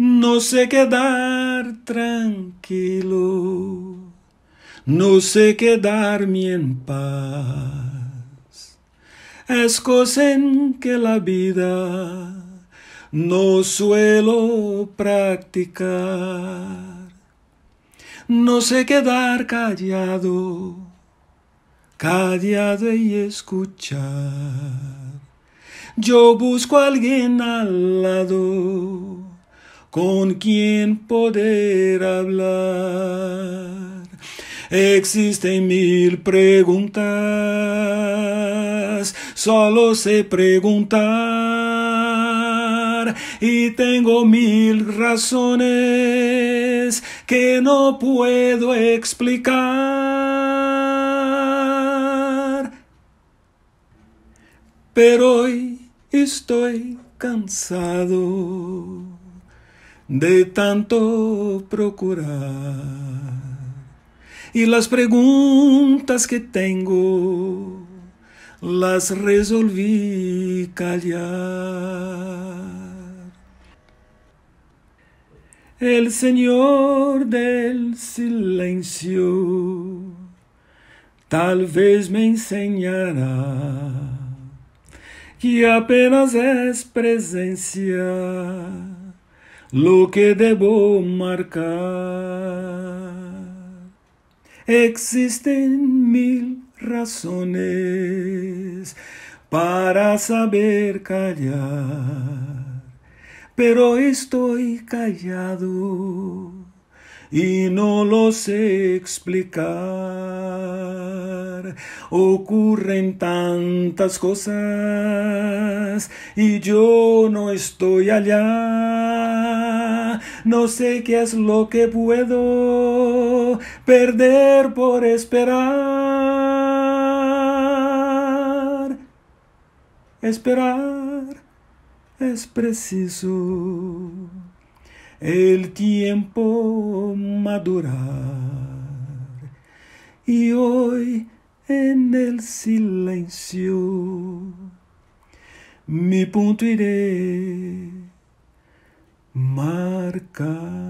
No sé quedar tranquilo, no sé quedarme en paz. Es cosa en que la vida no suelo practicar. No sé quedar callado, callado y escuchar. Yo busco a alguien al lado con quien poder hablar. Existen mil preguntas, solo sé preguntar y tengo mil razones que no puedo explicar. Pero hoy estoy cansado. de tanto procurar. E las perguntas que tenho, las resolvi callar. El Senhor del Silêncio talvez me enseñará que apenas és presença lo que debo marcar. Existen mil razones para saber callar, pero estoy callado y no lo sé explicar. Ocurren tantas cosas y yo no estoy allá no sé qué es lo que puedo perder por esperar. Esperar es preciso el tiempo madurar. Y hoy en el silencio mi punto iré marca.